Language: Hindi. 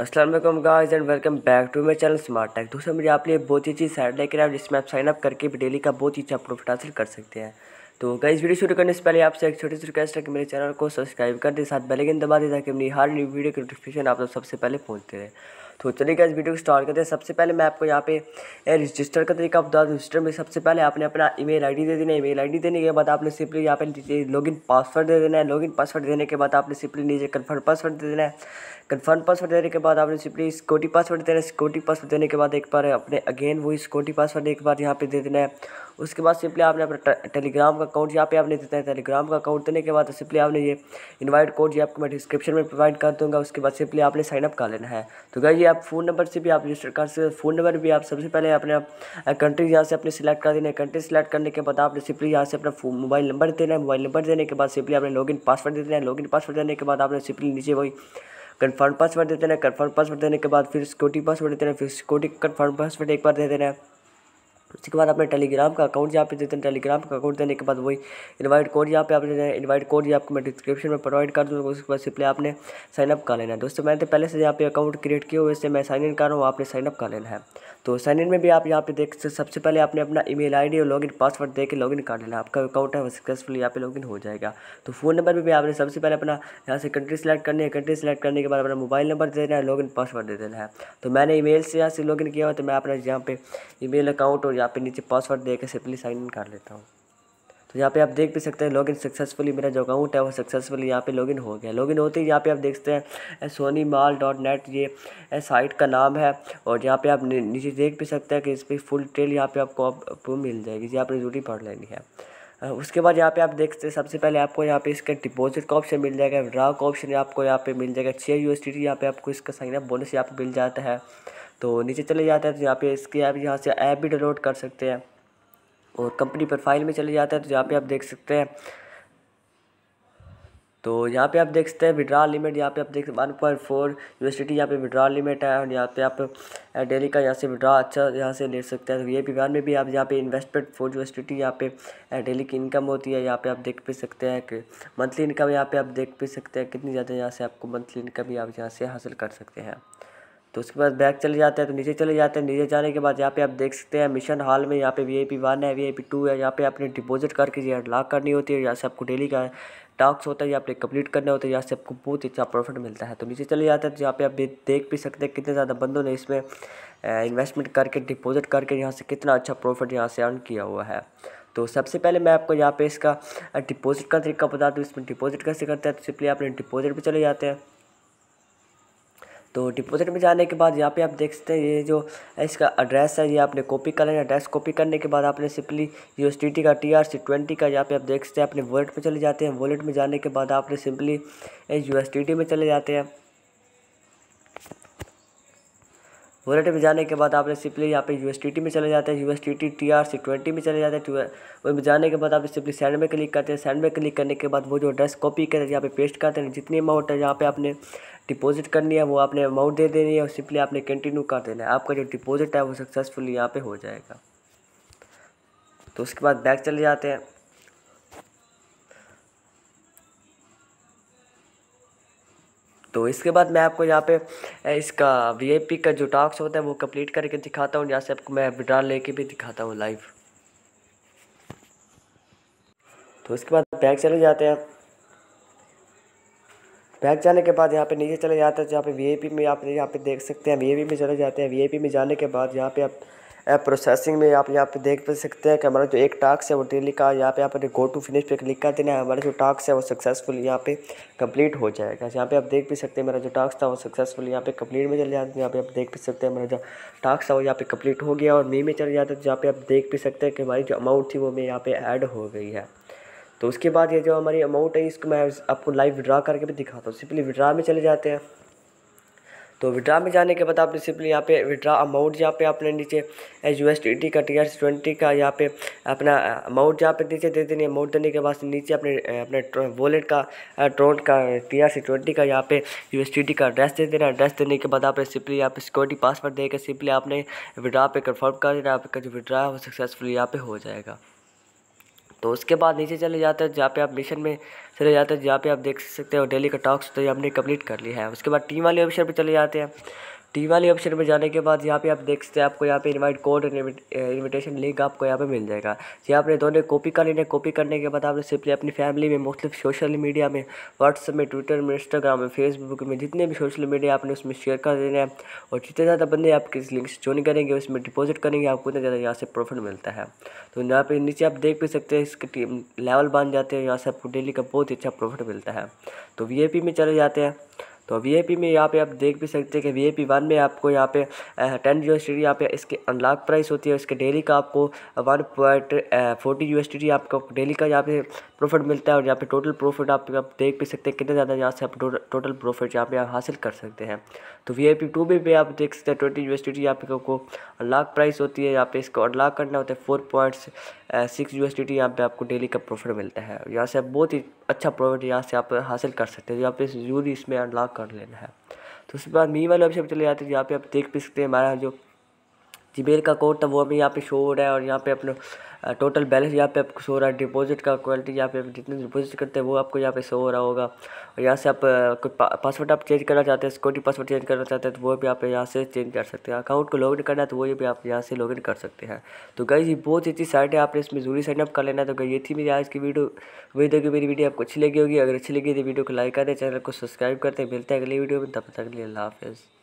Aslam guys and welcome back to मेरे चैनल स्मार्ट टेक दोस्तों मेरी आप लिए बहुत ही अच्छी साइट लेकर आप जिसमें आप साइन अप करके भी डेली का बहुत ही अच्छा प्रॉफिट हासिल कर सकते हैं तो कई वीडियो शुरू करने से पहले आपसे एक छोटी सी रिक्वेस्ट है कि मेरे चैनल को सब्सक्राइब कर दें साथ बेल आइकन दबा दें ताकि मेरी हर न्यू वीडियो की नोटिफिकेशन आप लोग सबसे पहले पहुंचते रहे तो चलिए गाइस वीडियो को स्टार्ट करते हैं सबसे पहले मैं आपको यहाँ पे रजिस्टर का तरीका बता दूँ रजिस्टर में सबसे पहले आपने अपना ईमेल आईडी दे देना है ईमेल आईडी देने के बाद आपने सिंपली यहाँ पे लॉगिन पासवर्ड दे देना है लॉगिन पासवर्ड देने के बाद आपने सिंपली नीचे कन्फर्म पासवर्ड दे देना है कन्फर्म पासवर्ड देने के बाद आपने सिंपली सिक्योरिटी पासवर्ड देना है सिक्योरिटी पासवर्ड देने के बाद एक बार अपने अगेन वही सिक्योरिटी पासवर्ड एक बार यहाँ पे दे देना है उसके बाद सिंपली आपने अपना टेलीग्राम का अकाउंट यहाँ पे आपने देता है टेलीग्राम का अकाउंट देने के बाद तो सिंपली आपने ये इन्वाइट कोड ये आपको मैं डिस्क्रिप्शन में प्रोवाइड कर दूँगा उसके बाद सिंपली आपने साइनअप कर लेना है तो गई आप फ़ोन नंबर से भी आप रजिस्टर कर सकते फ़ोन नंबर भी आप सबसे पहले अपने कंट्री यहाँ से अपने सिलेक्ट कर देना है कंट्री सिलेक्ट करने के बाद आपने सिंपली यहाँ से अपना मोबाइल नंबर देना है मोबाइल नंबर देने के बाद सिंपली आपने लॉगिन पासवर्ड दे देना है लॉगिन पासवर्ड देने के बाद आपने सिंपली नीचे वही कन्फर्म पासवर्ड देते हैं कन्फर्म पासवर्ड देने के बाद फिर सिक्योरिटी पासवर्ड देते हैं फिर सिक्योरिटी कन्फर्म पासवर्ड एक बार दे देना है उसके बाद अपने टेलीग्राम का अकाउंट यहाँ पे देते हैं टेलीग्राम का अकाउंट देने के बाद वही इनवाइट कोड यहाँ पे आप देना है इनवाइट कोड आपको मैं डिस्क्रिप्शन में प्रोवाइड कर दूँगा उसके बाद सिंपली आपने साइनअप कर लेना है दोस्तों मैंने तो पहले से यहाँ पे अकाउंट क्रिएट किया हुए इससे मैं साइन इन कर रहा हूँ आपने साइनअप कर लेना है तो साइन इन में भी आप यहाँ पे देख सकते सबसे पहले आपने अपना ईमेल आईडी और लॉगिन पासवर्ड दे के लॉगिन कर लेना आपका अकाउंट है वो सक्सेसफुल यहाँ पे लॉगिन हो जाएगा तो फ़ोन नंबर में भी आपने सबसे पहले अपना यहाँ से कंट्री सेलेक्ट करनी है कंट्री सेलेक्ट करने के बाद अपना मोबाइल नंबर दे देना है लॉगिन पासवर्ड दे देना है तो मैंने मेल से यहाँ से लॉगिन किया हुआ तो मैं अपना यहाँ पे मेल अकाउंट और यहाँ पे नीचे पासवर्ड दे के सिंपली साइन इन कर लेता हूँ यहाँ पे आप देख भी सकते हैं लॉगिन सक्सेसफुली मेरा जो अकाउंट है वो सक्सेसफुली यहाँ पे लॉगिन हो गया लॉगिन होते ही यहाँ पे आप देखते हैं सोनी माल डॉट नेट ये साइट का नाम है और यहाँ पे आप नीचे देख भी सकते हैं कि इस पर फुल डिटेल यहाँ पे आपको आपको मिल जाएगी जी आपने ड्यूटी पढ़ लेनी है उसके बाद यहाँ पे आप देखते हैं सबसे पहले आपको यहाँ पे इसका डिपॉजिट का ऑप्शन मिल जाएगा ड्रा का ऑप्शन आपको यहाँ पे मिल जाएगा छः यू एस टी यहाँ पे आपको इसका साइन अप बोनस यहाँ पे मिल जाता है तो नीचे चले जाते हैं तो यहाँ पे इसके आप यहाँ से ऐप भी डाउनलोड कर सकते हैं और कंपनी प्रोफाइल में चले जाते हैं तो यहाँ पे आप देख सकते हैं तो यहाँ पे आप देख सकते हैं विड्रॉल लिमिट यहाँ पे आप देख वन पॉइंट फोर यूनिवर्सिटी यहाँ पे विड्रॉल लिमिट है और यहाँ पे आप डेली का यहाँ से विड्रॉ अच्छा यहाँ से ले सकते हैं तो ये बिहार में भी आप यहाँ पे इन्वेस्टमेंट फोर यूनिवर्सिटी यहाँ पे डेली की इनकम होती है यहाँ पे आप देख भी सकते हैं कि मंथली इनकम यहाँ पे आप देख भी सकते हैं कितनी ज़्यादा यहाँ से आपको मंथली इनकम भी आप यहाँ से हासिल कर सकते हैं तो उसके बाद बैक चले जाते हैं तो नीचे चले जाते हैं नीचे जाने के बाद यहाँ पे आप देख सकते हैं मिशन हॉल में यहाँ पे वी आई पी वन है वी आई पी टू है यहाँ पे आपने डिपॉजिट करके ये लॉक करनी होती है यहाँ से आपको डेली का टास्क होता है यहाँ आपने कंप्लीट करने होते हैं यहाँ से आपको बहुत अच्छा प्रॉफिट मिलता है तो नीचे चले जाते हैं तो यहाँ पे आप देख भी सकते हैं कितने ज़्यादा बंदों ने इसमें इन्वेस्टमेंट करके डिपॉजिट करके यहाँ से कितना अच्छा प्रॉफिट यहाँ से अर्न किया हुआ है तो सबसे पहले मैं आपको यहाँ पे इसका डिपॉजिट का तरीका बता दूँ इसमें डिपॉजिट कैसे करते हैं तो सिंपली आपने डिपॉजिट पर चले जाते हैं तो डिपोज़िट में जाने के बाद यहाँ पे आप देख सकते हैं ये जो इसका एड्रेस है ये आपने कॉपी कर लेना एड्रेस कॉपी करने के बाद आपने सिंपली यू एस का टी आर सी ट्वेंटी का यहाँ पे आप देख सकते हैं अपने वॉलेट में चले जाते हैं वॉलेट में जाने के बाद आपने सिंपली यू में चले जाते हैं वॉलेट में जाने के बाद आपने सिंपली यहाँ पे यू में चले जाते हैं U S T T T R C twenty में चले जाते हैं उसमें जाने के बाद आप सिंपली सेंड में क्लिक करते हैं सेंड में क्लिक करने के बाद वो जो एड्रेस कॉपी करते हैं यहाँ पे पेस्ट करते हैं जितनी अमाउंट है यहाँ पे आपने डिपॉजिट करनी है वो आपने अमाउंट दे देनी है और सिंपली आपने कंटिन्यू कर देना है आपका जो डिपॉजिट है वो सक्सेसफुली यहाँ पर हो जाएगा तो उसके बाद बैक चले जाते हैं तो इसके बाद मैं आपको यहाँ पे इसका वीआईपी का जो टास्क होता है वो कंप्लीट करके दिखाता हूँ यहाँ से आपको मैं विड्रॉल लेके भी दिखाता हूँ लाइव तो इसके बाद बैग चले जाते हैं बैग जाने के बाद यहाँ पे नीचे चले जाते हैं जहाँ पे वीआईपी में आप यहाँ पे देख सकते हैं वीआईपी में चले जाते हैं वीआईपी में जाने के बाद यहाँ पे आप प्रोसेसिंग में आप यहाँ पे देख भी सकते हैं कि हमारा जो एक टास्क है वो डेली का यहाँ पे यहाँ गो टू फिनिश पे क्लिक कर देना है हमारा जो टास्क है वो सक्सेसफुल यहाँ पे कंप्लीट हो जाएगा यहाँ पे आप देख भी सकते हैं मेरा जो टास्क था वो सक्सेसफुल यहाँ पे कंप्लीट में चले जाते हैं यहाँ पे आप देख भी सकते हैं मेरा जो टास्क था वो यहाँ पे कंप्लीट हो गया और मे में चले जाते जहाँ पे आप देख भी सकते हैं कि हमारी जो अमाउंट थी वो मैं यहाँ पे ऐड हो गई है तो उसके बाद ये जो हमारी अमाउंट है इसको मैं आपको लाइव विड्रा करके भी दिखाता हूँ सिंपली विड्रा में चले जाते हैं तो विड्रा में जाने के बाद आपने सिंपली यहाँ पे विड्रा अमाउंट यहाँ पे आपने नीचे यू एस टी का टी आर ट्वेंटी का यहाँ पे अपना अमाउंट यहाँ पे नीचे दे देनी अमाउंट देने के बाद नीचे अपने अपने वॉलेट का ट्रोट का टी आर सी ट्वेंटी का यहाँ पे यू एस टी का एड्रेस दे देना एड्रेस देने के बाद आपने सिंपली यहाँ पे सिक्योरिटी पासवर्ड देकर सिंपली आपने विड्रा पे कन्फर्म कर देना आपका जो विड्रा है वो सक्सेसफुली यहाँ पे हो जाएगा तो उसके बाद नीचे चले जाते हैं जहाँ पे आप मिशन में चले जाते हैं जहाँ पे आप देख सकते हो डेली का टॉक्स तो ये हमने कंप्लीट कर लिया है उसके बाद टीम वाले ऑफिसर पर चले जाते हैं टी वाले ऑप्शन में जाने के बाद यहाँ पे आप देख सकते हैं आपको यहाँ पे इनवाइट कोड इनविटेशन लिंक आपको यहाँ पे मिल जाएगा जी आपने दोनों कॉपी कर लेने कॉपी करने के बाद आपने सिंपली अपनी फैमिली में मुख्तु सोशल मीडिया में व्हाट्सअप में ट्विटर में इंस्टाग्राम में फेसबुक में जितने भी सोशल मीडिया आपने उसमें शेयर कर देना है और जितने ज़्यादा बंदे आपके इस लिंक से ज्वाइन करेंगे उसमें डिपोजिट करेंगे आपको उतना ज़्यादा यहाँ से प्रॉफिट मिलता है तो यहाँ पे नीचे आप देख भी सकते हैं इसके लेवल बन जाते हैं यहाँ से आपको डेली का बहुत ही अच्छा प्रॉफिट मिलता है तो वी में चले जाते हैं तो वी में यहाँ पे आप देख भी सकते हैं कि वी वन में आपको यहाँ पे टेन यू एस टी यहाँ पे इसके अनलॉक प्राइस होती है इसके डेली का आपको one point forty U S T आपको डेली का यहाँ पे प्रॉफिट मिलता है और यहाँ पे टोटल प्रॉफिट आप, देख भी सकते हैं कितने ज़्यादा यहाँ से आप टोटल प्रॉफिट यहाँ पे आप हासिल कर सकते हैं तो वी आई पी टू में भी आप देख सकते हैं ट्वेंटी यू एस यहाँ पे आपको अनलॉक प्राइस होती है यहाँ पे इसको अनलॉक करना होता है four point six U S यहाँ पे आपको डेली का प्रॉफिट मिलता है यहाँ से आप बहुत ही अच्छा प्रॉफिट यहाँ से आप हासिल कर सकते हैं यहाँ पे जरूरी इसमें अनलॉक कर लेना है तो उसके बाद मी वाले ऑप्शन पर चले जाते हैं यहाँ पे आप देख भी सकते हैं हमारा जो जीमेल का अकाउंट था तो वो हमें यहाँ पे शो हो रहा है और यहाँ पे अपना टोटल बैलेंस यहाँ पे आपको शो हो रहा है डिपॉजिट का क्वालिटी यहाँ पे जितने डिपॉजिट करते हैं वो आपको यहाँ पे शो हो रहा होगा और यहाँ से आप पासवर्ड आप चेंज करना चाहते हैं सिक्योरिटी पासवर्ड चेंज करना चाहते हैं तो वो भी आप यहाँ से चेंज कर सकते हैं अकाउंट को लॉगिन करना है तो वो भी आप यहाँ से लॉगिन कर सकते हैं तो गई जी बहुत ही अच्छी साइट है आपने इसमें जरूरी साइनअप कर लेना तो गई ये थी मेरी आज की वीडियो वही देखिए मेरी वीडियो आपको अच्छी लगी होगी अगर अच्छी लगी तो वीडियो को लाइक कर दें चैनल को सब्सक्राइब करते मिलते हैं अगली वीडियो में तब तक लिए अल्लाह हाफिज़